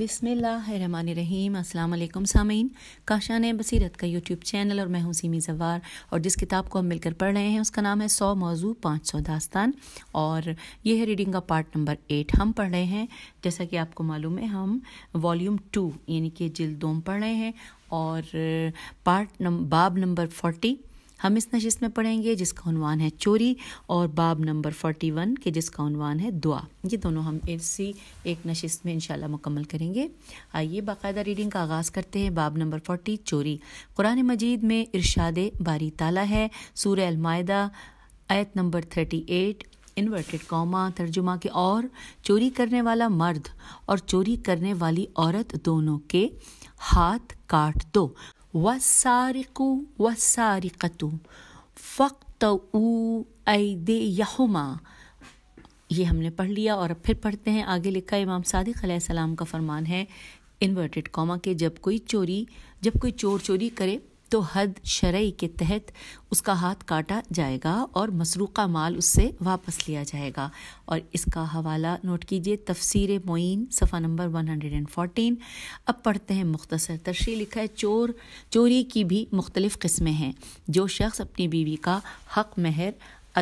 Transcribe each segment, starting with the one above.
रहीम अल्लाम सामीन काशान बसीरत का यूट्यूब चैनल और मैं हूँ सीमी जवार और जिस किताब को हम मिलकर पढ़ रहे हैं उसका नाम है सौ मौजू पाँच सौ दास्तान और यह है रीडिंग का पार्ट नंबर एट हम पढ़ रहे हैं जैसा कि आपको मालूम है हम वॉल्यूम टू यानी कि दोम पढ़ रहे हैं और पार्ट नम बाब नंबर फोर्टी हम इस नशिस्त में पढ़ेंगे जिसका उनवान है चोरी और बाब नंबर फोर्टी वन के जिसका उनवान है दुआ ये दोनों हम इसी एक नशिस्त में इंशाल्लाह मुकम्मल करेंगे आइए बाकायदा रीडिंग का आगाज़ करते हैं बाब नंबर फोर्टी चोरी कुरान मजीद में इरशाद बारी ताला है सूर अलमायदा आयत number thirty eight inverted comma तर्जुमा के और चोरी करने वाला मर्द और चोरी करने वाली औरत दोनों के हाथ काट दो والسارق والسارقة फ़क्तऊ ऐदयहुमा ये हमने पढ़ लिया और अब फिर पढ़ते हैं आगे लिखा इमाम सादिक सलाम का फरमान है इन्वर्टेड कॉमा के जब कोई चोरी जब कोई चोर चोरी करे तो हद शरय के तहत उसका हाथ काटा जाएगा और मसरूक़ा माल उससे वापस लिया जाएगा और इसका हवाला नोट कीजिए तफसीर मोइन सफ़ा नंबर 114 अब पढ़ते हैं मुख्तसर तशरी लिखा है चोर चोरी की भी मुख्तलिफ़ किस्में हैं जो शख्स अपनी बीवी का हक महर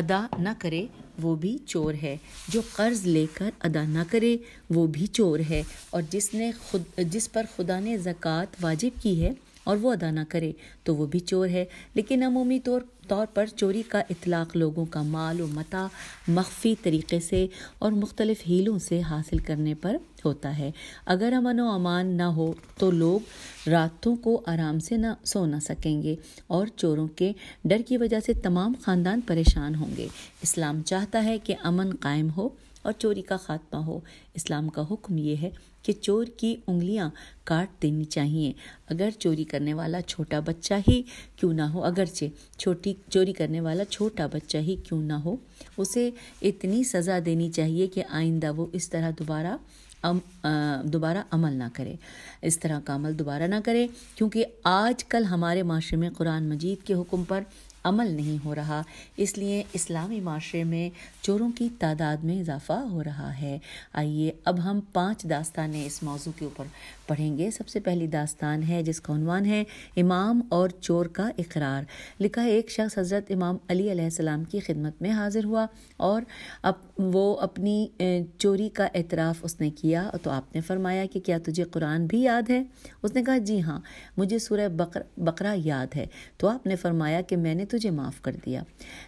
अदा न करे वो भी चोर है जो कर्ज़ लेकर अदा न करे वो भी चोर है और जिसने खुद जिस पर खुदा ने ज़क़़त वाजिब की है और वो अदा ना करे तो वो भी चोर है लेकिन अमूमी तौर तौर पर चोरी का इतलाक लोगों का माल व मता मख्फी तरीके से और मुख्तलिफ हीलों से हासिल करने पर होता है अगर अमन व अमान ना हो तो लोग रातों को आराम से ना सो ना सकेंगे और चोरों के डर की वजह से तमाम ख़ानदान परेशान होंगे इस्लाम चाहता है कि अमन कायम हो और चोरी का खात्मा हो इस्लाम का हुक्म यह है कि चोर की उंगलियां काट देनी चाहिए अगर चोरी करने वाला छोटा बच्चा ही क्यों ना हो अगरचे छोटी चोरी करने वाला छोटा बच्चा ही क्यों ना हो उसे इतनी सज़ा देनी चाहिए कि आइंदा वो इस तरह दोबारा अम दोबारा अमल ना करे इस तरह का अमल दोबारा ना करे क्योंकि आज कल हमारे माशरे में कुरान मजीद के हुक्म पर अमल नहीं हो रहा इसलिए इस्लामी माशरे में चोरों की तादाद में इजाफा हो रहा है आइए अब हम पांच दास्तान इस मौजू के ऊपर पढ़ेंगे सबसे पहली दास्तान है जिसका उनवान है इमाम और चोर का इकरार लिखा है एक शख्स हज़रत इमाम अली अलैहिस्सलाम की खिदमत में हाजिर हुआ और अब वो अपनी चोरी का एतराफ़ उसने किया तो आपने फरमाया कि क्या तुझे कुरान भी याद है उसने कहा जी हाँ मुझे सूर्य बकर बकरा याद है तो आपने फरमाया कि मैंने तुझे माफ़ कर दिया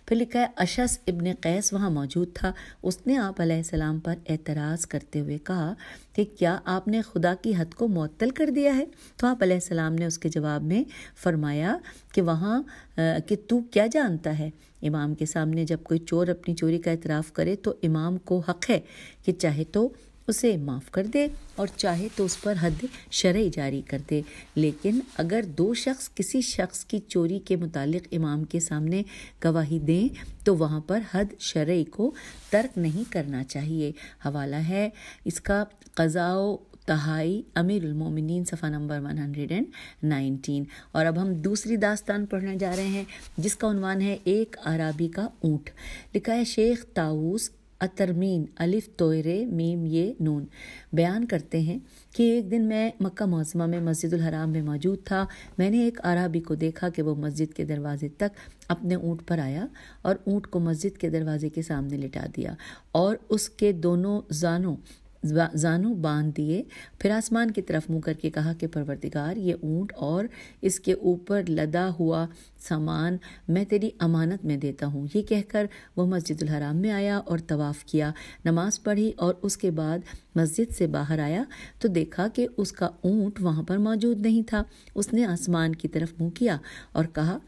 फिर लिखा है अशस इबन कैस वहाँ मौजूद था उसने आप पर एतराज़ करते हुए कहा कि क्या आपने खुदा की हद को मअतल कर दिया है तो आप सलाम ने उसके जवाब में फरमाया कि वहाँ कि तू क्या जानता है इमाम के सामने जब कोई चोर अपनी चोरी का इतराफ़ करे तो इमाम को हक़ है कि चाहे तो उसे माफ़ कर दे और चाहे तो उस पर हद शरय जारी कर दे लेकिन अगर दो शख्स किसी शख्स की चोरी के मुतालिक इमाम के सामने गवाही दें तो वहाँ पर हद शरय को तर्क नहीं करना चाहिए हवाला है इसका कज़ाओ तहाई अमीर उलमोमिन सफ़ा number one hundred and nineteen और अब हम दूसरी दास्तान पढ़ने जा रहे हैं जिसका उनवान है एक अराबी का ऊँट लिखा है शेख ताऊस अतरमीन अलिफ तोयरे मीम ये नून बयान करते हैं कि एक दिन मैं मक्का मौजमा में मस्जिद हराम में मौजूद था मैंने एक अराबी को देखा कि वो मस्जिद के दरवाजे तक अपने ऊँट पर आया और ऊँट को मस्जिद के दरवाजे के सामने लिटा दिया और उसके दोनों जानों जानू बांध दिए फिर आसमान की तरफ मुंह करके कहा कि परवरदिगार ये ऊंट और इसके ऊपर लदा हुआ सामान मैं तेरी अमानत में देता हूँ ये कहकर वह मस्जिद हराम में आया और तवाफ़ किया नमाज पढ़ी और उसके बाद मस्जिद से बाहर आया तो देखा कि उसका ऊँट वहाँ पर मौजूद नहीं था उसने आसमान की तरफ मुँह किया और कहा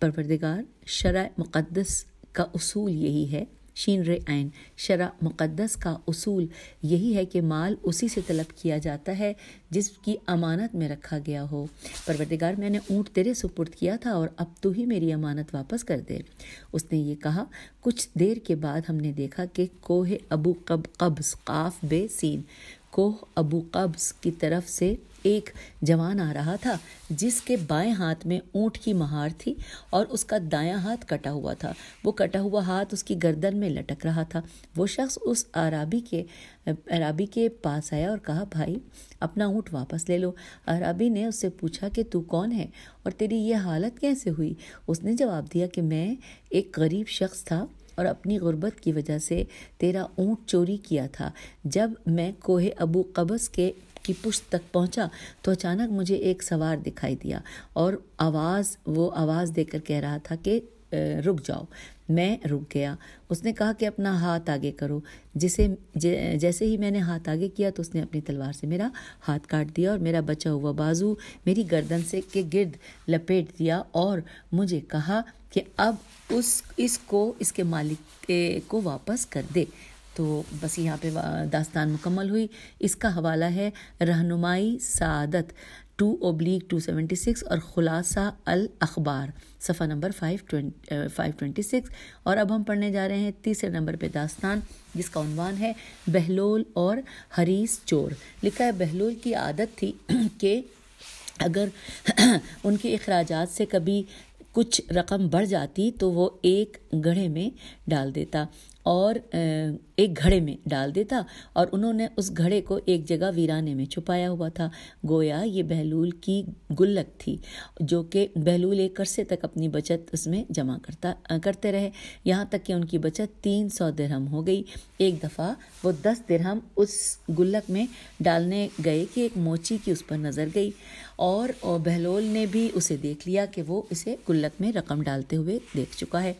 परवरदिगार शरा मुक़दस का उसूल यही है शीन आन शरा मुक़दस का असूल यही है कि माल उसी से तलब किया जाता है जिसकी अमानत में रखा गया हो परवरदिगार मैंने ऊँट तेरे सुपुर्द किया था और अब तो ही मेरी अमानत वापस कर दे उसने ये कहा कुछ देर के बाद हमने देखा कि कोहे अबू कब कब्स काफ बे सीन कोह अबू कब्ज की तरफ से एक जवान आ रहा था जिसके बाएं हाथ में ऊंट की महार थी और उसका दायां हाथ कटा हुआ था वो कटा हुआ हाथ उसकी गर्दन में लटक रहा था वो शख्स उस अराबी के अराबी के पास आया और कहा भाई अपना ऊँट वापस ले लो अराबी ने उससे पूछा कि तू कौन है और तेरी ये हालत कैसे हुई उसने जवाब दिया कि मैं एक गरीब शख्स था और अपनी गुर्बत की वजह से तेरा ऊँट चोरी किया था जब मैं कोहे अबू कबस के की पुश्त तक पहुंचा तो अचानक मुझे एक सवार दिखाई दिया और आवाज़ वो आवाज़ देकर कह रहा था कि रुक जाओ मैं रुक गया उसने कहा कि अपना हाथ आगे करो जिसे ज, जैसे ही मैंने हाथ आगे किया तो उसने अपनी तलवार से मेरा हाथ काट दिया और मेरा बचा हुआ बाजू मेरी गर्दन से के गिर्द लपेट दिया और मुझे कहा कि अब उस इसको इसके मालिक को वापस कर दे तो बस यहाँ पे दास्तान मुकम्मल हुई इसका हवाला है रहनुमाई सादत two oblique two seventy six और ख़ुलासा अल अखबार सफ़ा number five twenty five twenty six और अब हम पढ़ने जा रहे हैं तीसरे नंबर पे दास्तान जिसका उनवान है बहलोल और हरीस चोर लिखा है बहलोल की आदत थी कि अगर उनके अखराज से कभी कुछ रकम बढ़ जाती तो वो एक गढ़े में डाल देता और एक घड़े में डाल देता और उन्होंने उस घड़े को एक जगह वीराने में छुपाया हुआ था गोया ये बहलूल की गुल्लक थी जो कि बहलूल एक अरसे तक अपनी बचत उसमें जमा करता करते रहे यहाँ तक कि उनकी बचत तीन सौ दरहम हो गई एक दफ़ा वो दस दरहम उस गुल्लक में डालने गए कि एक मोची की उस पर नज़र गई और बहलोल ने भी उसे देख लिया कि वो इसे गुल्लक में रकम डालते हुए देख चुका है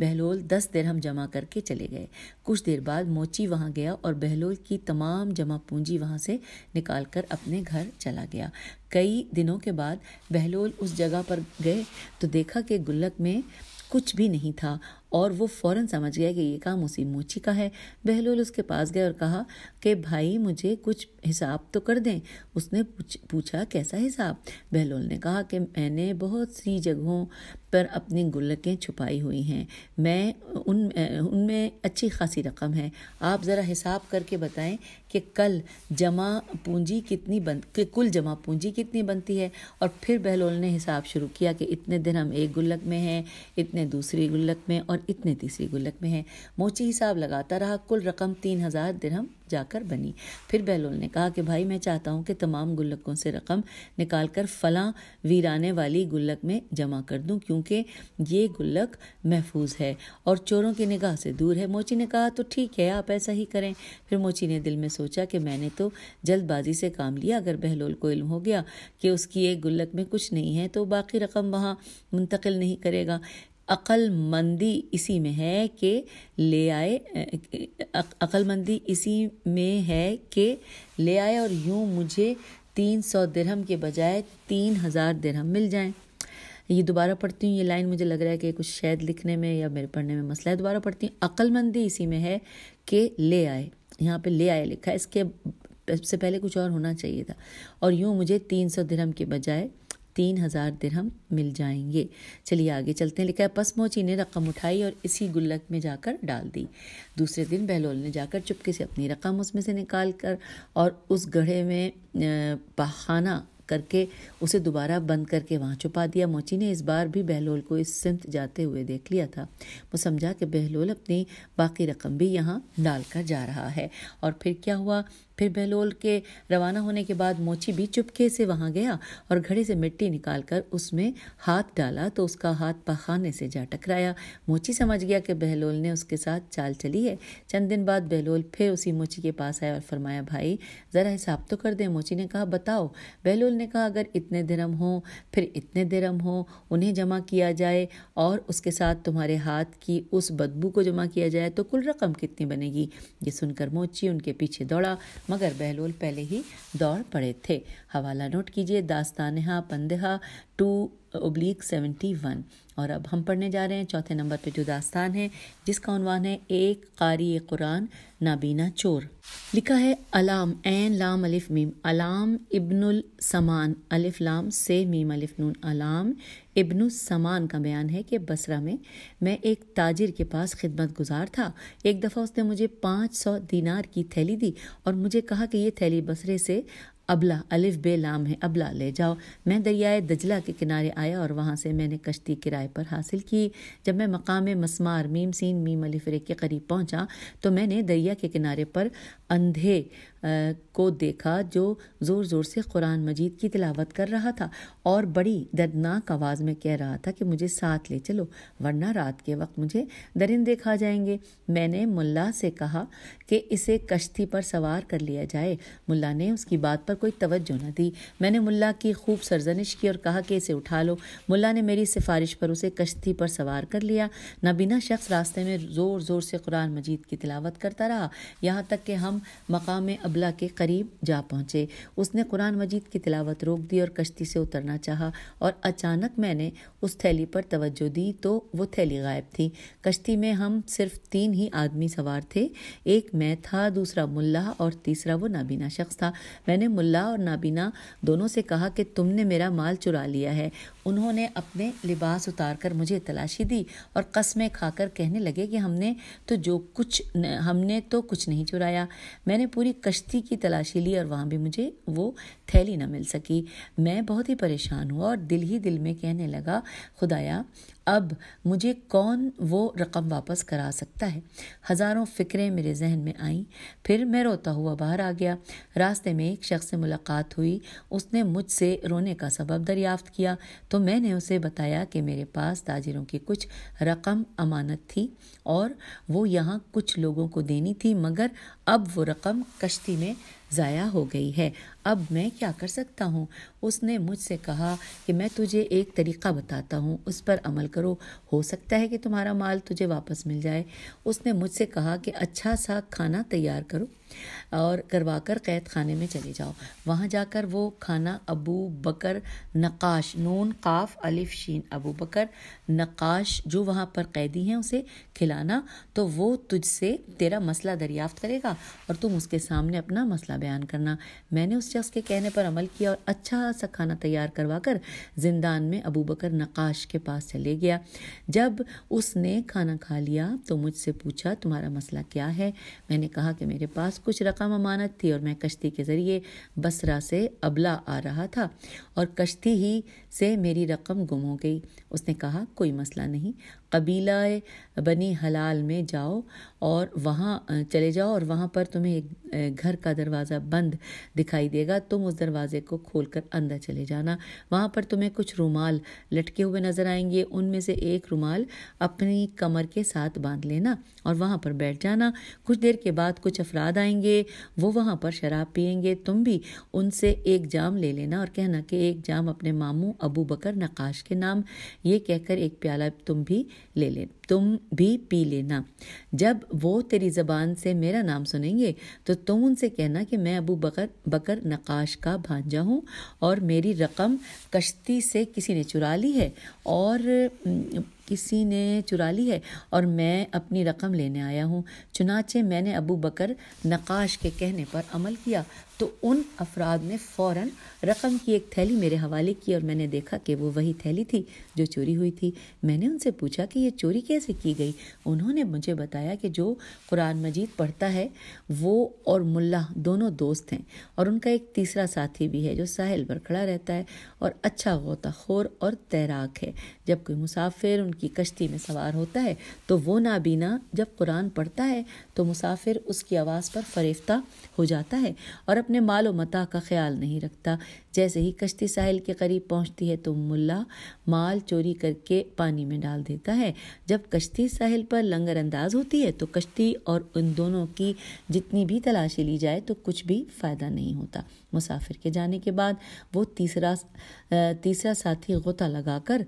बहलोल दस दरहम जमा करके चले गए कुछ देर बाद बाद मोची वहाँ गया और बहलोल की तमाम जमा पूंजी वहाँ से निकाल कर अपने घर चला गया कई दिनों के बाद बहलोल उस जगह पर गए तो देखा कि गुल्लक में कुछ भी नहीं था और वो फौरन समझ गया कि ये काम उसी मोची का है बहलोल उसके पास गए और कहा कि भाई मुझे कुछ हिसाब तो कर दें उसने पूछ, पूछा कैसा हिसाब बहलोल ने कहा कि मैंने बहुत सी जगहों पर अपनी गुल्लकें छुपाई हुई हैं मैं उन उनमें अच्छी खासी रकम है आप ज़रा हिसाब करके बताएं कि कल जमा पूंजी कितनी बन कि कुल जमा पूंजी कितनी बनती है और फिर बहलोल ने हिसाब शुरू किया कि इतने दिन हम एक गुल्लक में हैं इतने दूसरी गुल्लक में और इतने तीसरी गुल्लक में हैं मोची हिसाब लगाता रहा कुल रकम तीन हज़ार दिरहम जाकर बनी फिर बहलोल ने कहा कि भाई मैं चाहता हूँ कि तमाम गुल्लकों से रकम निकाल कर फलां वीराने वाली गुल्लक में जमा कर दूँ क्योंकि ये गुल्लक महफूज है और चोरों की निगाह से दूर है मोची ने कहा तो ठीक है आप ऐसा ही करें फिर मोची ने दिल में सोचा कि मैंने तो जल्दबाजी से काम लिया अगर बहलोल को इल्म हो गया कि उसकी एक गुल्लक में कुछ नहीं है तो बाकी रकम वहाँ मुंतकिल नहीं करेगा अक्लमंदी इसी में है कि ले आए अक्लमंदी इसी में है कि ले आए और यूं मुझे तीन सौ दरहम के बजाय तीन हज़ार दरहम मिल जाएं ये दोबारा पढ़ती हूँ ये लाइन मुझे लग रहा है कि कुछ शायद लिखने में या मेरे पढ़ने में मसला है दोबारा पढ़ती हूँ अक्लमंदी इसी में है कि ले आए यहाँ पे ले आए लिखा है इसके सबसे पहले कुछ और होना चाहिए था और यूँ मुझे तीन सौ दरहम के बजाय तीन हज़ार दिरहम मिल जाएंगे चलिए आगे चलते हैं लिखा है पस मोची ने रकम उठाई और इसी गुल्लक में जाकर डाल दी दूसरे दिन बहलोल ने जाकर चुपके से अपनी रकम उसमें से निकाल कर और उस गढ़े में पख़ाना करके उसे दोबारा बंद करके वहाँ छुपा दिया मोची ने इस बार भी बहलोल को इस सिमत जाते हुए देख लिया था वो समझा कि बहलोल अपनी बाकी रकम भी यहाँ डाल कर जा रहा है और फिर क्या हुआ फिर बहलोल के रवाना होने के बाद मोची भी चुपके से वहां गया और घड़े से मिट्टी निकालकर उसमें हाथ डाला तो उसका हाथ पखाने से जा टकराया मोची समझ गया कि बहलोल ने उसके साथ चाल चली है चंद दिन बाद बहलोल फिर उसी मोची के पास आया और फरमाया भाई ज़रा हिसाब तो कर दे मोची ने कहा बताओ बहलोल ने कहा अगर इतने धर्म हों फिर इतने धर्म हों उन्हें जमा किया जाए और उसके साथ तुम्हारे हाथ की उस बदबू को जमा किया जाए तो कुल रकम कितनी बनेगी ये सुनकर मोची उनके पीछे दौड़ा मगर बहलोल पहले ही दौड़ पड़े थे हवाला नोट कीजिए दास्तानहा पंदहा टू ओब्लिक सेवेंटी वन और अब हम पढ़ने जा रहे हैं चौथे नंबर पे जो दास्तान है जिसका उनवान है एक कारी कुरान नाबीना चोर लिखा है अलाम एन लाम अलिफ मीम अलाम इब्नुल समान अलिफ लाम से मीम अलिफ नून अलाम इब्नुल समान का बयान है कि बसरा में मैं एक ताजिर के पास खिदमत गुजार था एक दफ़ा उसने मुझे पाँच सौ दीनार की थैली दी और मुझे कहा कि यह थैली बसरे से अबला अलिफ बे लाम है अबला ले जाओ मैं दरियाए दजला के किनारे आया और वहाँ से मैंने कश्ती किराए पर हासिल की जब मैं मकाम मसमार मीम सीन मीम अलिफरे के करीब पहुँचा तो मैंने दरिया के किनारे पर अंधे को देखा जो ज़ोर ज़ोर से कुरान मजीद की तिलावत कर रहा था और बड़ी दर्दनाक आवाज़ में कह रहा था कि मुझे साथ ले चलो वरना रात के वक्त मुझे दरिंदे खा जाएंगे मैंने मुल्ला से कहा कि इसे कश्ती पर सवार कर लिया जाए मुल्ला ने उसकी बात पर कोई तवज्जो न दी मैंने मुल्ला की खूब सरजनिश की और कहा कि इसे उठा लो मुल्ला ने मेरी सिफारिश पर उसे कश्ती पर सवार कर लिया बिना शख्स रास्ते में ज़ोर ज़ोर से कुरान मजीद की तिलावत करता रहा यहाँ तक कि हम मकाम अबला के करीब जा पहुँचे उसने कुरान मजीद की तिलावत रोक दी और कश्ती से उतरना चाहा और अचानक मैंने उस थैली पर तवज्जो दी तो वो थैली गायब थी कश्ती में हम सिर्फ तीन ही आदमी सवार थे एक मैं था दूसरा मुल्ला और तीसरा वो नाबीना शख्स था मैंने मुल्ला और नाबीना दोनों से कहा कि तुमने मेरा माल चुरा लिया है उन्होंने अपने लिबास उतार कर मुझे तलाशी दी और कस्में खाकर कहने लगे कि हमने तो जो कुछ हमने तो कुछ नहीं चुराया मैंने पूरी कश्ती कश्ती की तलाशी ली और वहाँ भी मुझे वो थैली ना मिल सकी मैं बहुत ही परेशान हुआ और दिल ही दिल में कहने लगा खुदाया अब मुझे कौन वो रकम वापस करा सकता है हज़ारों फ़िक्रें मेरे जहन में आईं फिर मैं रोता हुआ बाहर आ गया रास्ते में एक शख्स से मुलाकात हुई उसने मुझसे रोने का सबब दरियाफ्त किया तो मैंने उसे बताया कि मेरे पास ताजिरों की कुछ रकम अमानत थी और वो यहाँ कुछ लोगों को देनी थी मगर अब वो रकम कश्ती में ज़ाया हो गई है अब मैं क्या कर सकता हूँ उसने मुझसे कहा कि मैं तुझे एक तरीका बताता हूँ उस पर अमल करो हो सकता है कि तुम्हारा माल तुझे वापस मिल जाए उसने मुझसे कहा कि अच्छा सा खाना तैयार करो और करवा कर कैद खाने में चले जाओ वहाँ जाकर वो खाना अबू बकर नकाश नून काफ अलिफ शीन अबू बकर नकाश जो वहाँ पर कैदी हैं उसे खिलाना तो वो तुझसे तेरा मसला दरियाफ्त करेगा और तुम उसके सामने अपना मसला बयान करना मैंने उस शख्स के कहने पर अमल किया और अच्छा सा खाना तैयार करवा कर जिंदान में अबू बकर नकाश के पास चले गया जब उसने खाना खा लिया तो मुझसे पूछा तुम्हारा मसला क्या है मैंने कहा कि मेरे पास कुछ रकम अमानत थी और मैं कश्ती के ज़रिए बसरा से अबला आ रहा था और कश्ती ही से मेरी रकम गुम हो गई उसने कहा कोई मसला नहीं कबीला बनी हलाल में जाओ और वहाँ चले जाओ और वहाँ पर तुम्हें एक घर का दरवाज़ा बंद दिखाई देगा तुम उस दरवाज़े को खोलकर अंदर चले जाना वहाँ पर तुम्हें कुछ रुमाल लटके हुए नज़र आएंगे उनमें से एक रुमाल अपनी कमर के साथ बांध लेना और वहाँ पर बैठ जाना कुछ देर के बाद कुछ अफराद आएंगे वो वहाँ पर शराब पियेंगे तुम भी उनसे एक जाम ले लेना और कहना कि एक जाम अपने मामू अबू बकर नकाश के नाम ये कहकर एक प्याला तुम भी ले ले तुम भी पी लेना जब वो तेरी ज़बान से मेरा नाम सुनेंगे तो तुम उनसे कहना कि मैं अबू बकर बकर नकाश का भांजा हूँ और मेरी रकम कश्ती से किसी ने चुरा ली है और किसी ने चुरा ली है और मैं अपनी रकम लेने आया हूँ चुनाचे मैंने अबू बकर नकाश के कहने पर अमल किया तो उन अफराद ने फ़ौर रकम की एक थैली मेरे हवाले की और मैंने देखा कि वो वही थैली थी जो चोरी हुई थी मैंने उनसे पूछा कि ये चोरी कैसे की गई उन्होंने मुझे बताया कि जो कुरान मजीद पढ़ता है वो और मुल्ला दोनों दोस्त हैं और उनका एक तीसरा साथी भी है जो साहिल पर खड़ा रहता है और अच्छा गोताखोर और तैराक है जब कोई मुसाफिर उन की कश्ती में सवार होता है तो वो नाबीना जब कुरान पढ़ता है तो मुसाफिर उसकी आवाज़ पर फरेफ्ता हो जाता है और अपने मालो मता का ख्याल नहीं रखता जैसे ही कश्ती साहिल के करीब पहुंचती है तो मुल्ला माल चोरी करके पानी में डाल देता है जब कश्ती साहिल पर लंगर अंदाज होती है तो कश्ती और उन दोनों की जितनी भी तलाशी ली जाए तो कुछ भी फ़ायदा नहीं होता मुसाफिर के जाने के बाद वो तीसरा तीसरा साथी गोता लगाकर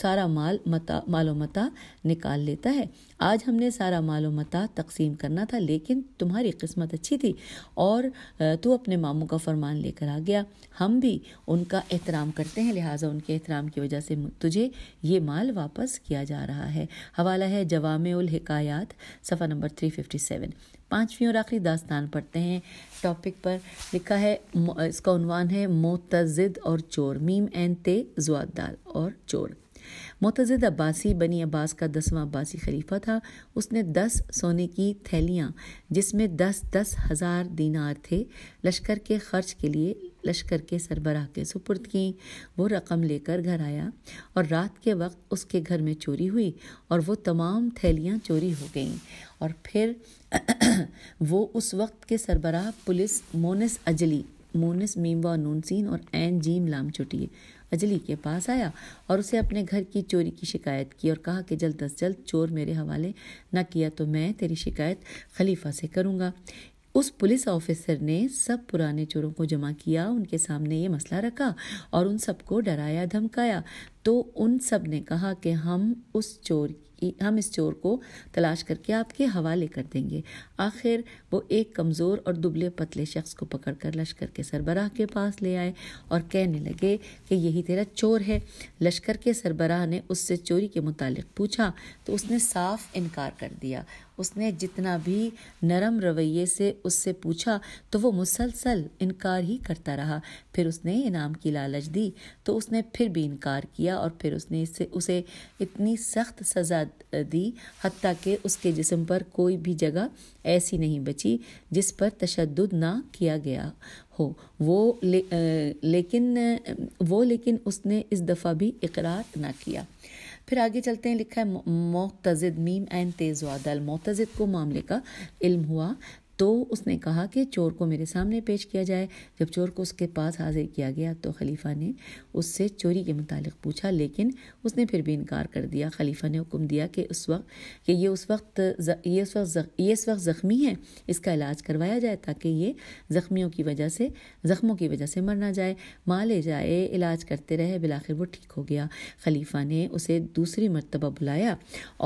सारा माल मता मालो मता निकाल लेता है आज हमने सारा मालूम तकसीम करना था लेकिन तुम्हारी किस्मत अच्छी थी और तू अपने मामू का फरमान लेकर आ गया हम भी उनका एहतराम करते हैं लिहाजा उनके एहतराम की वजह से तुझे ये माल वापस किया जा रहा है हवाला है जवाम हिकायात सफ़ा नंबर थ्री फिफ्टी सेवन पाँचवीं और आखिरी दास्तान पढ़ते हैं टॉपिक पर लिखा है इसका उनवान है मोतज़द और चोर मीम एन ते जुआदार और चोर मोतज़द अब्बासी बनी अब्बास का दसवां अब्बासी खलीफा था उसने दस सोने की थैलियाँ जिसमें दस दस हज़ार दीनार थे लश्कर के खर्च के लिए लश्कर के सरबराह के सुपुर्द की वो रकम लेकर घर आया और रात के वक्त उसके घर में चोरी हुई और वो तमाम थैलियाँ चोरी हो गईं और फिर वो उस वक्त के सरबराह पुलिस मोनस अजली मोनस मीमवा नूनसिन और एन जीम लाम चुटिए अजली के पास आया और उसे अपने घर की चोरी की शिकायत की और कहा कि जल्द अज जल्द चोर मेरे हवाले न किया तो मैं तेरी शिकायत खलीफा से करूँगा उस पुलिस ऑफिसर ने सब पुराने चोरों को जमा किया उनके सामने ये मसला रखा और उन सबको डराया धमकाया तो उन सब ने कहा कि हम उस चोर हम इस चोर को तलाश करके आपके हवाले कर देंगे आखिर वो एक कमज़ोर और दुबले पतले शख्स को पकड़ कर लश्कर के सरबराह के पास ले आए और कहने लगे कि यही तेरा चोर है लश्कर के सरबराह ने उससे चोरी के मुतालिक पूछा तो उसने साफ इनकार कर दिया उसने जितना भी नरम रवैये से उससे पूछा तो वो मुसलसल इनकार ही करता रहा फिर उसने इनाम की लालच दी तो उसने फिर भी इनकार किया और फिर उसने इससे उसे इतनी सख्त सज़ा दी हती कि उसके जिसम पर कोई भी जगह ऐसी नहीं बची जिस पर तशद ना किया गया हो वो ले, आ, लेकिन वो लेकिन उसने इस दफ़ा भी इकरार ना किया फिर आगे चलते हैं लिखा है मोतजद मीम एन वादल मोतजद को मामले का इल्म हुआ तो उसने कहा कि चोर को मेरे सामने पेश किया जाए जब चोर को उसके पास हाजिर किया गया तो खलीफा ने उससे चोरी के मुतालिक पूछा लेकिन उसने फिर भी इनकार कर दिया खलीफा ने हुक्म दिया कि उस वक्त कि ये उस वक्त ये उस वक्त ये इस वक्त ज़ख्मी है इसका इलाज करवाया जाए ताकि ये ज़ख्मियों की वजह से ज़ख्मों की वजह से मर ना जाए माँ ले जाए इलाज करते रहे बिलाखिर वो ठीक हो गया खलीफा ने उसे दूसरी मरतबा बुलाया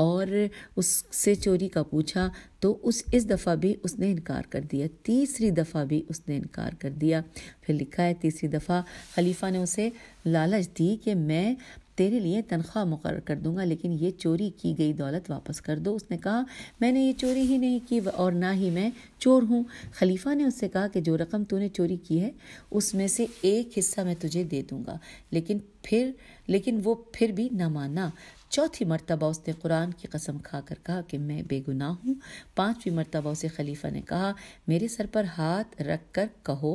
और उससे चोरी का पूछा तो उस इस दफ़ा भी उसने इनकार कर दिया तीसरी दफ़ा भी उसने इनकार कर दिया फिर लिखा है तीसरी दफ़ा खलीफा ने उसे लालच दी कि मैं तेरे लिए तनख्वाह मुकर कर दूंगा लेकिन ये चोरी की गई दौलत वापस कर दो उसने कहा मैंने ये चोरी ही नहीं की और ना ही मैं चोर हूँ खलीफा ने उससे कहा कि जो रकम तूने चोरी की है उसमें से एक हिस्सा मैं तुझे दे दूंगा लेकिन फिर लेकिन वो फिर भी ना माना चौथी मरतबा उसने कुरान की कसम खाकर कहा कि मैं बेगुनाह हूँ पांचवी मरतबा उसे खलीफा ने कहा मेरे सर पर हाथ रख कर कहो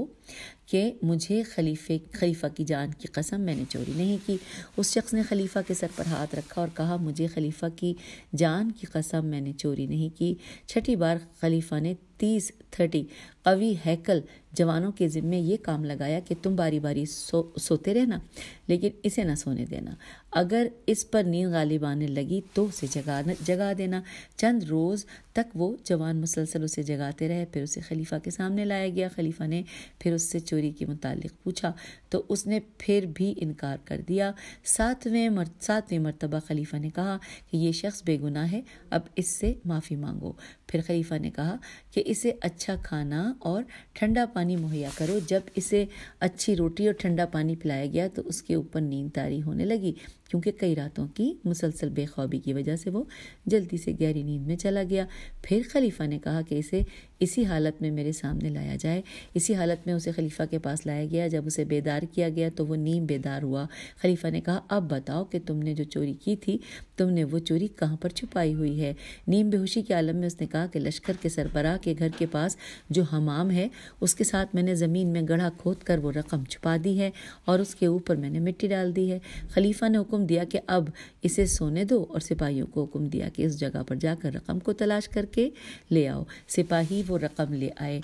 कि मुझे खलीफे खलीफा की जान की कसम मैंने चोरी नहीं की उस शख्स ने खलीफा के सर पर हाथ रखा और कहा मुझे खलीफा की जान की कसम मैंने चोरी नहीं की छठी बार खलीफा ने तीस थर्टी कवि हैकल जवानों के ज़िम्मे ये काम लगाया कि तुम बारी बारी सो सोते रहना लेकिन इसे ना सोने देना अगर इस पर नींद गालिब आने लगी तो उसे जगा जगा देना चंद रोज़ तक वो जवान मुसलसल उसे जगाते रहे फिर उसे खलीफा के सामने लाया गया खलीफा ने फिर उससे चोरी चोरी के मुतालिक पूछा तो उसने फिर भी इनकार कर दिया सातवें मर, सातवें मरतबा खलीफा ने कहा कि यह शख्स बेगुनाह है अब इससे माफ़ी मांगो फिर खलीफा ने कहा कि इसे अच्छा खाना और ठंडा पानी मुहैया करो जब इसे अच्छी रोटी और ठंडा पानी पिलाया गया तो उसके ऊपर नींद तारी होने लगी क्योंकि कई रातों की मुसलसल बेखौबी की वजह से वो जल्दी से गहरी नींद में चला गया फिर खलीफा ने कहा कि इसे इसी हालत में मेरे सामने लाया जाए इसी हालत में उसे खलीफा के पास लाया गया जब उसे बेदार किया गया तो वो नीम बेदार हुआ खलीफा ने कहा अब बताओ कि तुमने जो चोरी की थी तुमने वो चोरी कहाँ पर छुपाई हुई है नीम बेहोशी के आलम में उसने कहा कि लश्कर के सरबराह के घर के पास जो हमाम है उसके साथ मैंने ज़मीन में गढ़ा खोद कर वो रकम छुपा दी है और उसके ऊपर मैंने मिट्टी डाल दी है खलीफा ने हुक्म हुक्म दिया कि अब इसे सोने दो और सिपाहियों को हुक्म दिया कि इस जगह पर जाकर रकम को तलाश करके ले आओ सिपाही वो रकम ले आए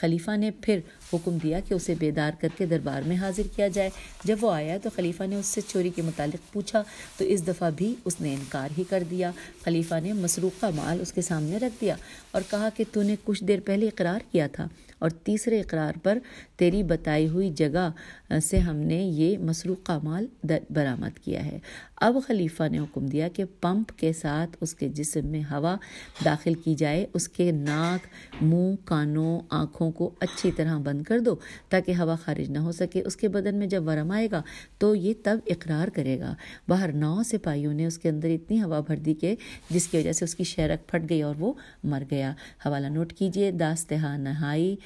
खलीफा ने फिर हुक्म दिया कि उसे बेदार करके दरबार में हाजिर किया जाए जब वो आया तो खलीफा ने उससे चोरी के मुतालिक पूछा तो इस दफ़ा भी उसने इनकार ही कर दिया खलीफा ने मसरूक़ माल उसके सामने रख दिया और कहा कि तूने कुछ देर पहले इकरार किया था और तीसरे इकरार पर तेरी बताई हुई जगह से हमने ये मसरूक़ा माल बरामद किया है अब खलीफा ने हुक्म दिया कि पंप के साथ उसके जिसम में हवा दाखिल की जाए उसके नाक मुंह कानों आँखों को अच्छी तरह बंद कर दो ताकि हवा खारिज ना हो सके उसके बदन में जब वरम आएगा तो ये तब इकरार करेगा बाहर नौ सिपाहियों ने उसके अंदर इतनी हवा भर दी कि जिसकी वजह से उसकी शेरक फट गई और वो मर गया हवाला नोट कीजिए दास्तेहा नहाई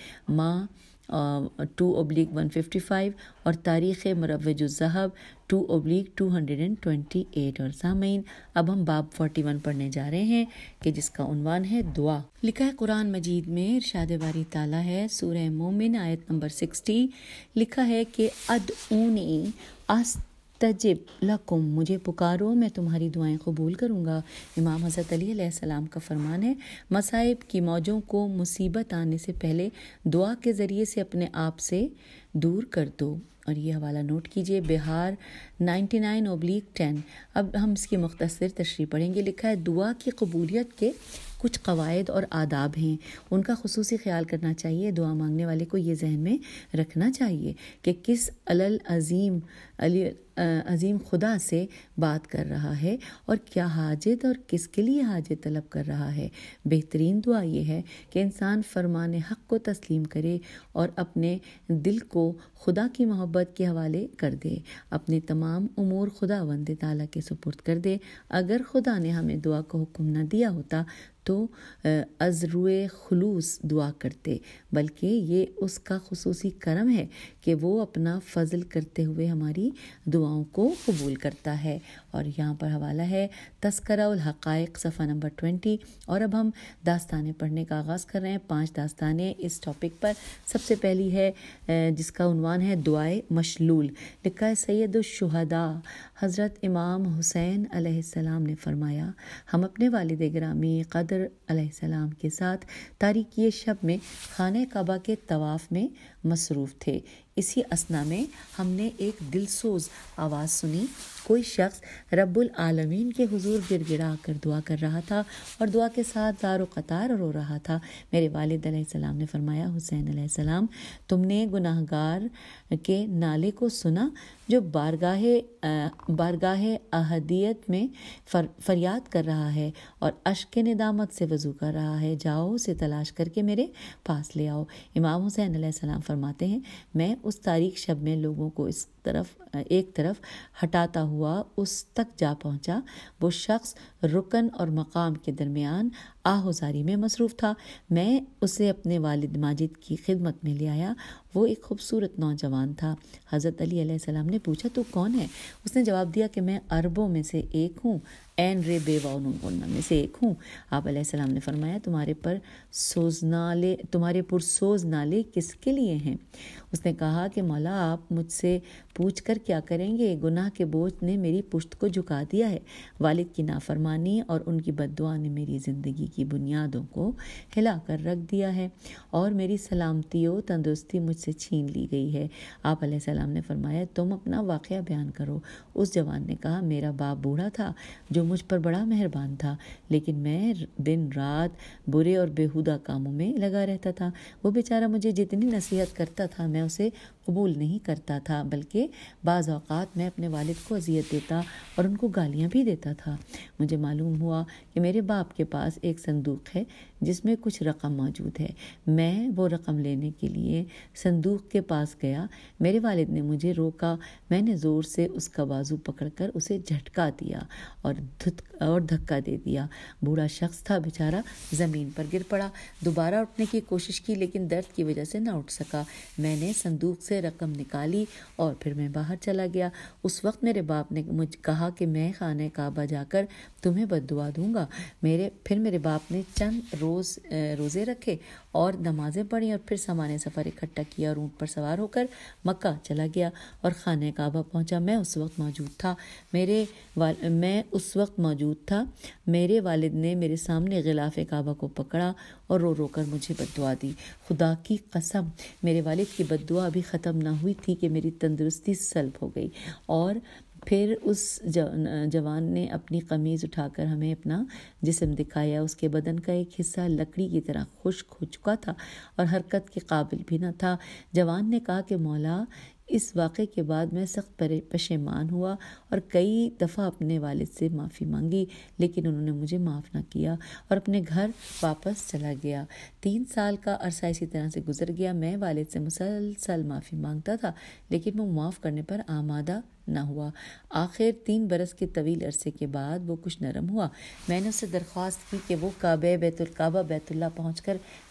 माँ two oblique one fifty five और तारीख़ मरवजुज़हब two oblique two hundred and twenty eight और सामीन अब हम बाब फोर्टी वन पढ़ने जा रहे हैं कि जिसका उनवान है दुआ लिखा है कुरान मजीद में इरशाद बारी ताला है सूर मोमिन आयत नंबर सिक्सटी लिखा है कि अद ऊनी तजब लकुम मुझे पुकारो मैं तुम्हारी दुआएं कबूल करूँगा इमाम हज़रत अली सलाम का फरमान है मसाइब की मौजों को मुसीबत आने से पहले दुआ के ज़रिए से अपने आप से दूर कर दो और ये हवाला नोट कीजिए बिहार 99 ओब्लिक टेन अब हम इसकी मुख्तर तशरी पढ़ेंगे लिखा है दुआ की कबूलियत के कुछ कवायद और आदाब हैं उनका खसूस ख्याल करना चाहिए दुआ मांगने वाले को ये जहन में रखना चाहिए कि किस अलल अजीम अली अजीम खुदा से बात कर रहा है और क्या हाजत और किसके लिए हाजत तलब कर रहा है बेहतरीन दुआ यह है कि इंसान फरमान हक़ को तस्लीम करे और अपने दिल को खुदा की मोहब्बत के हवाले कर दे अपने तमाम उमूर खुदा वंद ताला के सुपुर्द कर दे अगर खुदा ने हमें दुआ का हुक्म न दिया होता तो अज़रुए खलूस दुआ करते बल्कि ये उसका खसूसी करम है कि वो अपना फ़ज़ल करते हुए हमारी दुआओं को कबूल करता है और यहाँ पर हवाला है तस्कराक़ाइक सफ़ा नंबर ट्वेंटी और अब हम दास्तानें पढ़ने का आगाज़ कर रहे हैं पाँच दास्तानें इस टॉपिक पर सबसे पहली है जिसका उनवान है दुआए मशलूल लिखा है सैद शहदा हज़रत इमाम हुसैन अलैहिस्सलाम ने फरमाया हम अपने वालद ग्रामी कदर के साथ तारीख़ी शब में खान कबा के तवाफ़ में मसरूफ़ थे इसी असना में हमने एक दिलसोज आवाज़ सुनी कोई शख्स रब्बुल आलमीन के हुजूर गिर गिरा कर दुआ कर रहा था और दुआ के साथ दार कतार रो रहा था मेरे वालिद सलाम ने फरमाया हुसैन सलाम तुमने गुनाहगार के नाले को सुना जो बारगाह बारगाह अहदियत में फर, फरियाद कर रहा है और अश्क के निदामत से वजू कर रहा है जाओ उसे तलाश करके मेरे पास ले आओ इमाम हुसैन सलाम फरमा फरमाते हैं मैं उस तारीख शब में लोगों को इस तरफ एक तरफ हटाता हुआ उस तक जा पहुंचा वो शख्स रुकन और मकाम के दरमियान आहोजारी में मसरूफ़ था मैं उसे अपने वालिद माजिद की खिदमत में ले आया वो एक खूबसूरत नौजवान था हज़रत अली सलाम ने पूछा तू कौन है उसने जवाब दिया कि मैं अरबों में से एक हूँ एन रे बेवा में से एक हूँ आप सलाम ने फरमाया तुम्हारे पर सोज नाले तुम्हारे पुरसोज नाले किसके लिए हैं उसने कहा कि मौला आप मुझसे पूछ कर क्या करेंगे गुनाह के बोझ ने मेरी पुश्त को झुका दिया है वालिद की नाफरमानी और उनकी बदुआ ने मेरी ज़िंदगी की बुनियादों को हिला कर रख दिया है और मेरी सलामती और तंदुरुस्ती मुझसे छीन ली गई है आप सलाम ने फरमाया तुम अपना वाक़ बयान करो उस जवान ने कहा मेरा बाप बूढ़ा था जो मुझ पर बड़ा मेहरबान था लेकिन मैं दिन रात बुरे और बेहुदा कामों में लगा रहता था वो बेचारा मुझे जितनी नसीहत करता था मैं उसे कबूल नहीं करता था बल्कि बाज़ात मैं अपने वालिद को अजियत देता और उनको गालियाँ भी देता था मुझे मालूम हुआ कि मेरे बाप के पास एक संदूक है जिसमें कुछ रकम मौजूद है मैं वो रकम लेने के लिए संदूक के पास गया मेरे वालिद ने मुझे रोका मैंने ज़ोर से उसका बाजू पकड़कर उसे झटका दिया और धुत और धक्का दे दिया बूढ़ा शख्स था बेचारा ज़मीन पर गिर पड़ा दोबारा उठने की कोशिश की लेकिन दर्द की वजह से ना उठ सका मैंने संदूक से रकम निकाली और फिर मैं बाहर चला गया उस वक्त मेरे बाप ने मुझ कहा कि मैं खाने काबा जाकर तुम्हें बद दूंगा मेरे फिर मेरे बाप ने चंद रोज़ रोज़े रखे और नमाज़ें पढ़ी और फिर सामान सफ़र इकट्ठा किया और ऊँट पर सवार होकर मक्का चला गया और खान काबा पहुँचा मैं उस वक्त मौजूद था मेरे वाल मैं उस वक्त मौजूद था मेरे वालिद ने मेरे सामने गिलाफ काबा को पकड़ा और रो रो कर मुझे बदुआ दी खुदा की कसम मेरे वालिद की बदुआ अभी ख़त्म ना हुई थी कि मेरी तंदुरुस्ती सल्ब हो गई और फिर उस जवान ने अपनी कमीज़ उठाकर हमें अपना जिसम दिखाया उसके बदन का एक हिस्सा लकड़ी की तरह खुश्क हो चुका था और हरकत के काबिल भी न था जवान ने कहा कि मौला इस वाक़े के बाद मैं सख्त पशेमान हुआ और कई दफ़ा अपने वालिद से माफ़ी मांगी लेकिन उन्होंने मुझे माफ़ ना किया और अपने घर वापस चला गया तीन साल का अरसा इसी तरह से गुजर गया मैं वालिद से मुसलसल माफ़ी मांगता था लेकिन वो माफ़ करने पर आमादा ना हुआ आखिर तीन बरस के तवील अरसे के बाद वो कुछ नरम हुआ मैंने उससे दरख्वास्त की कि वो काबे काबा बैतुल्ला पहुँच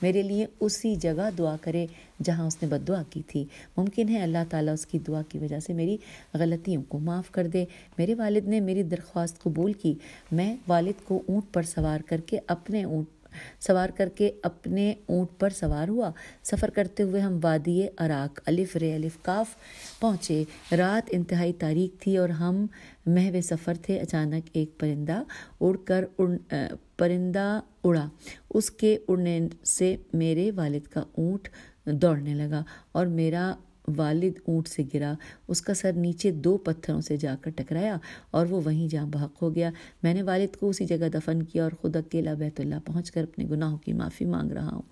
मेरे लिए उसी जगह दुआ करे जहाँ उसने दुआ की थी मुमकिन है अल्लाह ताला उसकी दुआ की वजह से मेरी गलतियों को माफ़ कर दे मेरे वालिद ने मेरी दरख्वास्त कबूल की मैं वालिद को ऊँट पर सवार करके अपने ऊँट सवार करके अपने ऊँट पर सवार हुआ सफ़र करते हुए हम वादिय अराक अलिफ रे अलिफ काफ पहुँचे रात इंतहाई तारीख थी और हम महवे सफ़र थे अचानक एक परिंदा उड़कर उड़ परिंदा उड़ा उसके उड़ने से मेरे वालिद का ऊँट दौड़ने लगा और मेरा वालिद ऊंट से गिरा उसका सर नीचे दो पत्थरों से जाकर टकराया और वो वहीं जहाँ बहक हो गया मैंने वालिद को उसी जगह दफन किया और ख़ुद अकेला बैतुल्ला पहुँच कर अपने गुनाहों की माफ़ी मांग रहा हूँ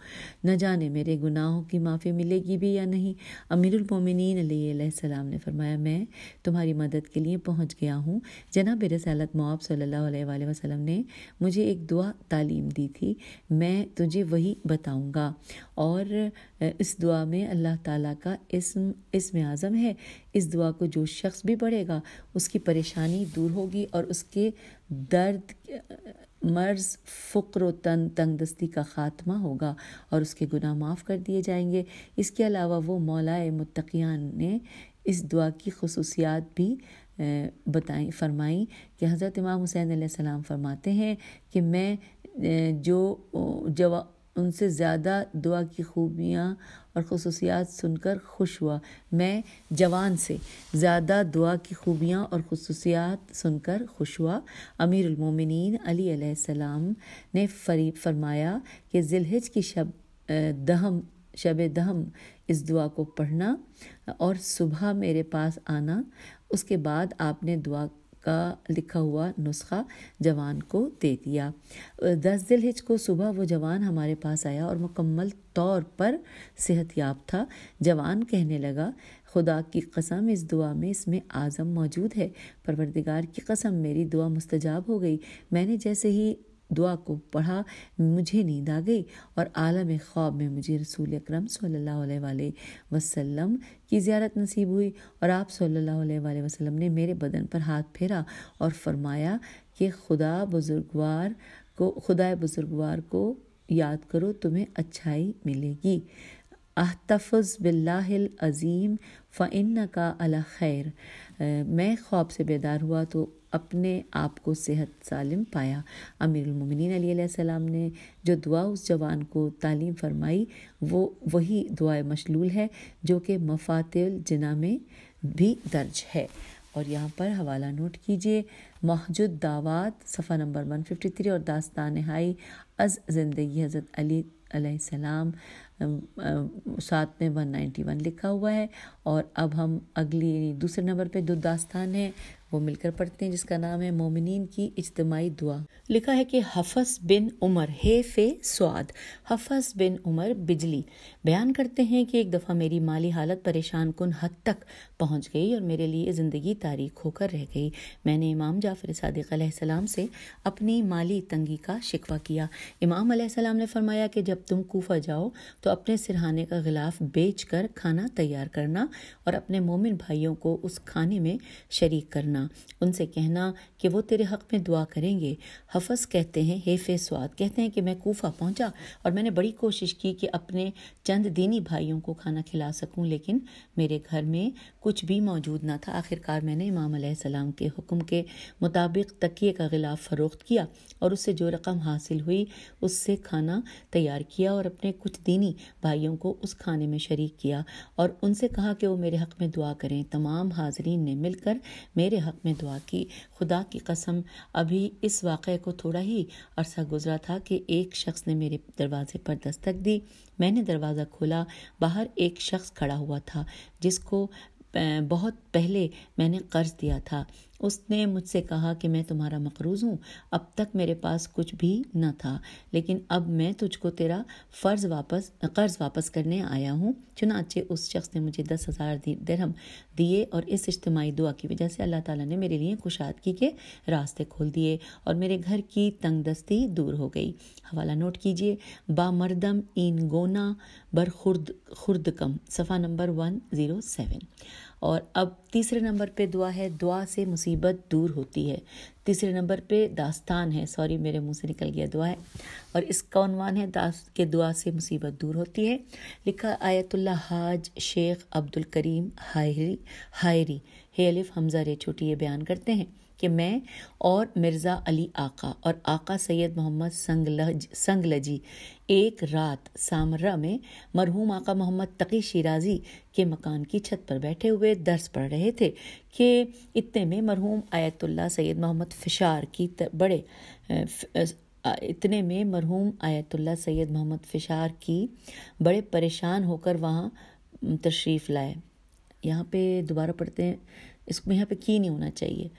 न जाने मेरे गुनाहों की माफ़ी मिलेगी भी या नहीं अमीरमिन सलाम ने फरमाया मैं तुम्हारी मदद के लिए पहुँच गया हूँ जनाब रसालत मौब सल्ला वसलम ने मुझे एक दुआ तालीम दी थी मैं तुझे वही बताऊँगा और इस दुआ में अल्लाह ताली का इसम आज़म इसमें आज़म है इस दुआ को जो शख्स भी पढ़ेगा उसकी परेशानी दूर होगी और उसके दर्द मर्ज फ़्र तन तंग दस्ती का ख़ात्मा होगा और उसके गुनाह माफ़ कर दिए जाएंगे इसके अलावा वो मौलाए मुतकियान ने इस दुआ की खसूसियात भी बताई फरमाई कि हज़रत इमाम हुसैन सलाम फरमाते हैं कि मैं जो जवा उनसे ज़्यादा दुआ की खूबियाँ और खसूसियात सुनकर खुश हुआ मैं जवान से ज़्यादा दुआ की खूबियाँ और खसूसियात सुनकर खुश हुआ अमीरमिन अली सलाम ने फरी फरमाया कि जिलहज की शब दहम शब दहम इस दुआ को पढ़ना और सुबह मेरे पास आना उसके बाद आपने दुआ का लिखा हुआ नुस्खा जवान को दे दिया दस दिल हिज को सुबह वो जवान हमारे पास आया और मुकम्मल तौर पर सेहत याब था जवान कहने लगा खुदा की कसम इस दुआ में इसमें आज़म मौजूद है परवरदिगार की कसम मेरी दुआ मुस्तजाब हो गई मैंने जैसे ही दुआ को पढ़ा मुझे नींद आ गई और आलम ख्वाब में मुझे रसूल अक्रम सल्ला की ज़्यारत नसीब हुई और आप सल्ला वसल्लम ने मेरे बदन पर हाथ फेरा और फरमाया कि खुदा बुजुर्गवार को खुदा बुजुर्गवार को याद करो तुम्हें अच्छाई मिलेगी अहतफ़ बिल्लाहिल अज़ीम फ़िन का अला खैर मैं ख्वाब से बेदार हुआ तो अपने आप को सेहत सालिम पाया अमीरमिन सलाम ने जो दुआ उस जवान को तालीम फरमाई वो वही दुआ मशलूल है जो कि मफातल जना में भी दर्ज है और यहाँ पर हवाला नोट कीजिए महजुद दावत सफ़ा नंबर वन फिफ्टी थ्री और दास्तान हाई अज़ ज़िंदगी हज़रत अली सलाम साथ में 191 लिखा हुआ है और अब हम अगली दूसरे नंबर पे दो दास्तान है वो मिलकर पढ़ते हैं जिसका नाम है मोमिन की इज्तमाही दुआ लिखा है कि हफस बिन उमर हे फे स्वाद हफस बिन उमर बिजली बयान करते हैं कि एक दफ़ा मेरी माली हालत परेशान कन हद तक पहुंच गई और मेरे लिए ज़िंदगी तारीख होकर रह गई मैंने इमाम जाफ़र सदक सलाम से अपनी माली तंगी का शिकवा किया इमाम सलाम ने फरमाया कि जब तुम कोफा जाओ तो अपने सिरहाने का गिलाफ बेच कर खाना तैयार करना और अपने मोमिन भाइयों को उस खाने में शरीक करना करना उनसे कहना कि वो तेरे हक़ में दुआ करेंगे हफस कहते हैं हे स्वाद कहते हैं कि मैं कोफ़ा पहुंचा और मैंने बड़ी कोशिश की कि अपने चंद दीनी भाइयों को खाना खिला सकूं लेकिन मेरे घर में कुछ भी मौजूद ना था आखिरकार मैंने इमाम सलाम के हुक्म के मुताबिक तकिए का गिलाफ फ़रोख्त किया और उससे जो रकम हासिल हुई उससे खाना तैयार किया और अपने कुछ दीनी भाइयों को उस खाने में शरीक किया और उनसे कहा कि वो मेरे हक़ में दुआ करें तमाम हाजरीन ने मिलकर मेरे हक़ में दुआ की खुदा की कसम अभी इस वाक़ को थोड़ा ही अरसा गुजरा था कि एक शख्स ने मेरे दरवाज़े पर दस्तक दी मैंने दरवाज़ा खोला बाहर एक शख्स खड़ा हुआ था जिसको बहुत पहले मैंने कर्ज दिया था उसने मुझसे कहा कि मैं तुम्हारा मकरूज़ हूँ अब तक मेरे पास कुछ भी न था लेकिन अब मैं तुझको तेरा फ़र्ज़ वापस कर्ज़ वापस करने आया हूँ चुनाचे उस शख्स ने मुझे दस हज़ार दरहम दिए और इस इज्तमाही दुआ की वजह से अल्लाह ताला ने मेरे लिए खुशादगी के रास्ते खोल दिए और मेरे घर की तंगदस्ती दूर हो गई हवाला नोट कीजिए बामरदम इन गोना बरखुर्द खुर्दकम सफ़ा नंबर वन ज़ीरो सेवन और अब तीसरे नंबर पे दुआ है दुआ से मुसीबत दूर होती है तीसरे नंबर पे दास्तान है सॉरी मेरे मुंह से निकल गया दुआ है और इसका उनवान है दास के दुआ से मुसीबत दूर होती है लिखा आयतुल्ला हाज शेख अब्दुल करीम हायरी हायरी हे अलिफ हमजा रे छोटी ये बयान करते हैं कि मैं और मिर्ज़ा अली आका और आका सैयद मोहम्मद संगलज संगलजी एक रात सामरा में मरहूम आका मोहम्मद तकी शिराजी के मकान की छत पर बैठे हुए दर्स पढ़ रहे थे कि इतने में मरहूम आयतुल्ला सैयद मोहम्मद फ़िशार की बड़े इतने में मरहूम आयतुल्ला सैयद मोहम्मद फ़िशार की बड़े परेशान होकर वहाँ तशरीफ़ लाए यहाँ पे दोबारा पढ़ते हैं इसको यहाँ पे की नहीं होना चाहिए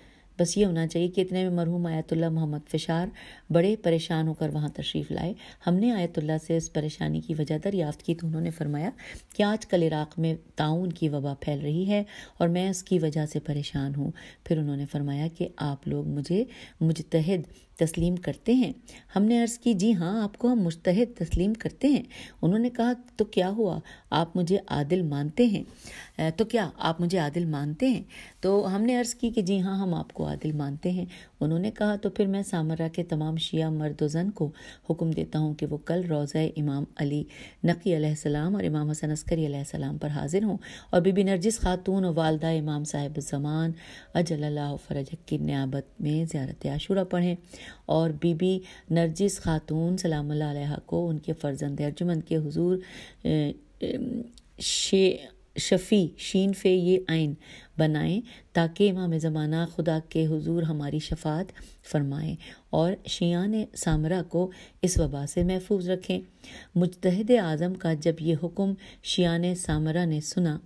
बस ये होना चाहिए कि इतने में मरहूम आयतुल्ला मोहम्मद फ़िशार बड़े परेशान होकर वहाँ तशरीफ़ लाए हमने आयतुल्ला से इस परेशानी की वजह दरियाफ्त की तो उन्होंने फरमाया कि आज कल इराक़ में ताउन की वबा फैल रही है और मैं उसकी वजह से परेशान हूँ फिर उन्होंने फरमाया कि आप लोग मुझे मुजतहद तस्लीम करते हैं हमने अर्ज़ की जी हाँ आपको हम मुस्तहद तस्लीम करते हैं उन्होंने कहा तो क्या हुआ आप मुझे आदिल मानते हैं तो क्या आप मुझे आदिल मानते हैं तो हमने अर्ज़ की कि जी हाँ हम आपको आदिल मानते हैं उन्होंने कहा तो फिर मैं सामरा के तमाम शिया जन को हुक्म देता हूँ कि वो कल रोज़ इमाम अली नकी सलाम और इमाम हसन अस्करी सलाम पर हाजिर हों और बीबी नरजिस खातून और वालदा इमाम साहिब ज़मान अजल फ़रज की न्याबत में ज़्यारत आशूरा पढ़ें और बीबी नरजिस खातून सलाम को उनके फ़र्जंद अर्जुमन के हजूर शे शफ़ी शीन फ़े ये आइन बनाएं ताकि इमाम ज़माना खुदा के हुजूर हमारी शफात फरमाएं और शियान सामरा को इस वबा से महफूज रखें मुतहद आज़म का जब ये हुक्म शियान सामरा ने सुना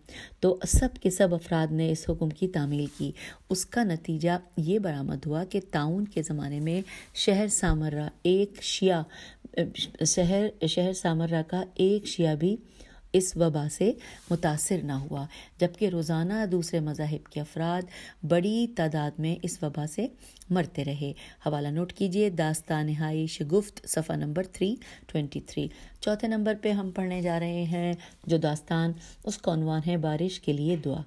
तो सब के सब अफराद ने इस हुक्म की तामील की उसका नतीजा ये बरामद हुआ कि ताउन के ज़माने में शहर सामरा एक शिया शहर शहर सामर्रा का एक शिया भी इस वबा से मुतासर ना हुआ जबकि रोज़ाना दूसरे मजाहब के अफराद बड़ी तादाद में इस वबा से मरते रहे हवाला नोट कीजिए दास्तान हाई शगुफ्त सफ़ा नंबर थ्री ट्वेंटी थ्री चौथे नंबर पर हम पढ़ने जा रहे हैं जो दास्तान उसका अनवान है बारिश के लिए दुआ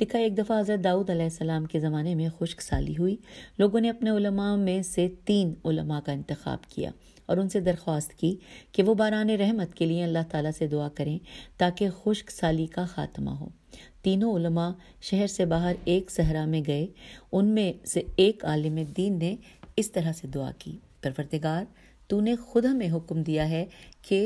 लिखा एक दफ़ा हज़रत दाऊद अलैहिस्सलाम के ज़माने में खुश्क साली हुई लोगों ने अपने उलमा में से तीन उलमा का इंतखब किया और उनसे दरख्वास्त की कि वो बारान रहमत के लिए अल्लाह ताला से दुआ करें ताकि खुश्क साली का खात्मा हो तीनों उलमा शहर से बाहर एक सहरा में गए उनमें से एक आलिम दीन ने इस तरह से दुआ की परवरदिगार तूने खुद हमें हुक्म दिया है कि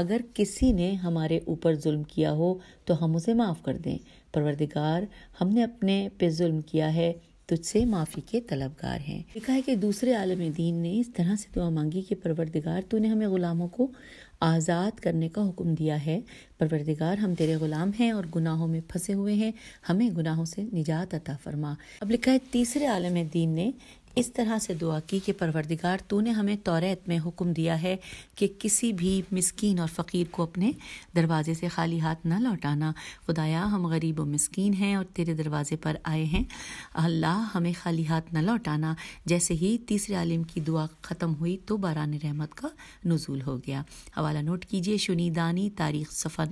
अगर किसी ने हमारे ऊपर जुल्म किया हो तो हम उसे माफ़ कर दें परवरदिगार हमने अपने पे जुल्म किया है तुझसे माफ़ी के तलबगार हैं लिखा है कि दूसरे आलम दीन ने इस तरह से दुआ मांगी कि परवरदिगार तूने हमें ग़ुलामों को आज़ाद करने का हुक्म दिया है परवरदिगार हम तेरे ग़ुलाम हैं और गुनाहों में फंसे हुए हैं हमें गुनाहों से निजात अता फरमा अब लिखा है तीसरे आलम दीन ने इस तरह से दुआ की कि परवरदिगार तूने हमें तौरत में हुक्म दिया है कि किसी भी मिसकीन और फ़कीर को अपने दरवाज़े से खाली हाथ ना लौटाना खुदाया हम गरीब व मिसकीन हैं और तेरे दरवाज़े पर आए हैं अल्लाह हमें खाली हाथ ना लौटाना जैसे ही तीसरे आलिम की दुआ ख़त्म हुई तो बारान रहमत का नजूल हो गया हवाला नोट कीजिए शुनीदानी तारीख सफ़र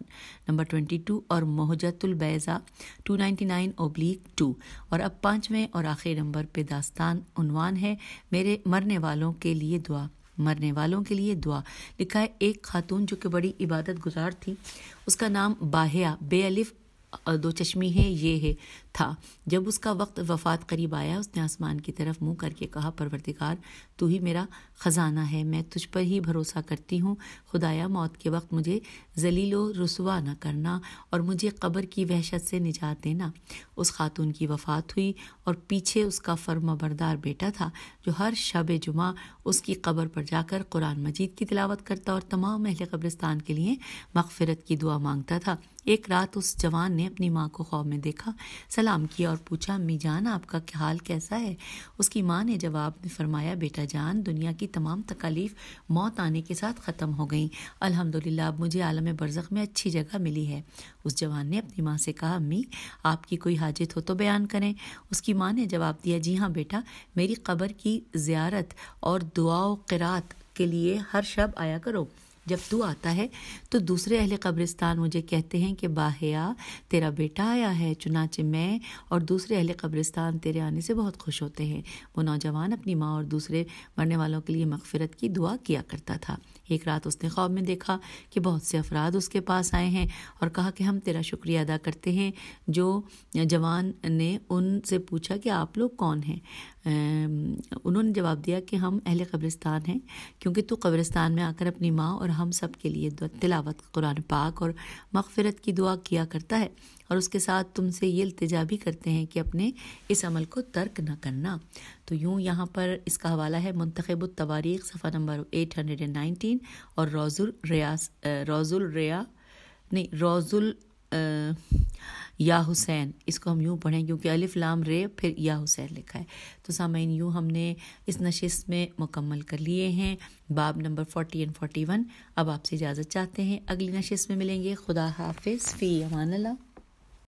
नंबर ट्वेंटी टू और मोहजतुलबैज़ा two ninety nine oblique two और अब पाँचवें और आखिरी नंबर पर दास्तान उन उनवान है मेरे मरने वालों के लिए दुआ मरने वालों के लिए दुआ लिखा है एक खातून जो कि बड़ी इबादत गुजार थी उसका नाम बाहिया बे दो चश्मी है ये है था जब उसका वक्त वफात करीब आया उसने आसमान की तरफ मुंह करके कहा परवरदिगार तू ही मेरा ख़जाना है मैं तुझ पर ही भरोसा करती हूँ खुदाया मौत के वक्त मुझे जलीलो रसुआ न करना और मुझे कब्र की वहशत से निजात देना उस खातून की वफ़ात हुई और पीछे उसका फर्माबरदार बेटा था जो हर शब जुमा उसकी कब्र पर जाकर कुरान मजीद की तिलावत करता और तमाम अहल कब्रिस्तान के लिए मगफरत की दुआ मांगता था एक रात उस जवान ने अपनी माँ को खौफ में देखा सलाम किया और पूछा अम्मी जान आपका हाल कैसा है उसकी माँ ने जवाब में फरमाया बेटा जान दुनिया की तमाम तकालीफ मौत आने के साथ ख़त्म हो गई अल्हम्दुलिल्लाह अब मुझे आलम बरज़ख में अच्छी जगह मिली है उस जवान ने अपनी माँ से कहा अम्मी आपकी कोई हाजत हो तो बयान करें उसकी माँ ने जवाब दिया जी हाँ बेटा मेरी कबर की जियारत और दुआ करात के लिए हर शब आया करो जब तू आता है तो दूसरे अहल कब्रिस्तान मुझे कहते हैं कि बाहया तेरा बेटा आया है चुनाचे मैं और दूसरे अहल कब्रिस्तान तेरे आने से बहुत खुश होते हैं वो नौजवान अपनी माँ और दूसरे मरने वालों के लिए मगफरत की दुआ किया करता था एक रात उसने ख्वाब में देखा कि बहुत से अफराद उसके पास आए हैं और कहा कि हम तेरा शुक्रिया अदा करते हैं जो जवान ने उनसे पूछा कि आप लोग कौन हैं उन्होंने जवाब दिया कि हम अहले कब्रिस्तान हैं क्योंकि तू कब्रिस्तान में आकर अपनी माँ और हम सब के लिए तिलावत कुरान पाक और मगफरत की दुआ किया करता है और उसके साथ तुमसे ये अल्तजा भी करते हैं कि अपने इस अमल को तर्क न करना तो यूँ यहाँ पर इसका हवाला है मंतखब तवारीख सफ़ा number eight hundred and nineteen और रोज़ुल रियास रोज़ुल रिया नहीं रोज़ुल या हुसैन इसको हम यूँ पढ़ें क्योंकि अलिफ लाम रे फिर या हुसैन लिखा है तो सामीन यूँ हमने इस नशिस्त में मुकम्मल कर लिए हैं बाब number forty and forty one अब आपसे इजाज़त चाहते हैं अगली नशिस्त में मिलेंगे खुदा हाफिज़ फ़ी अमान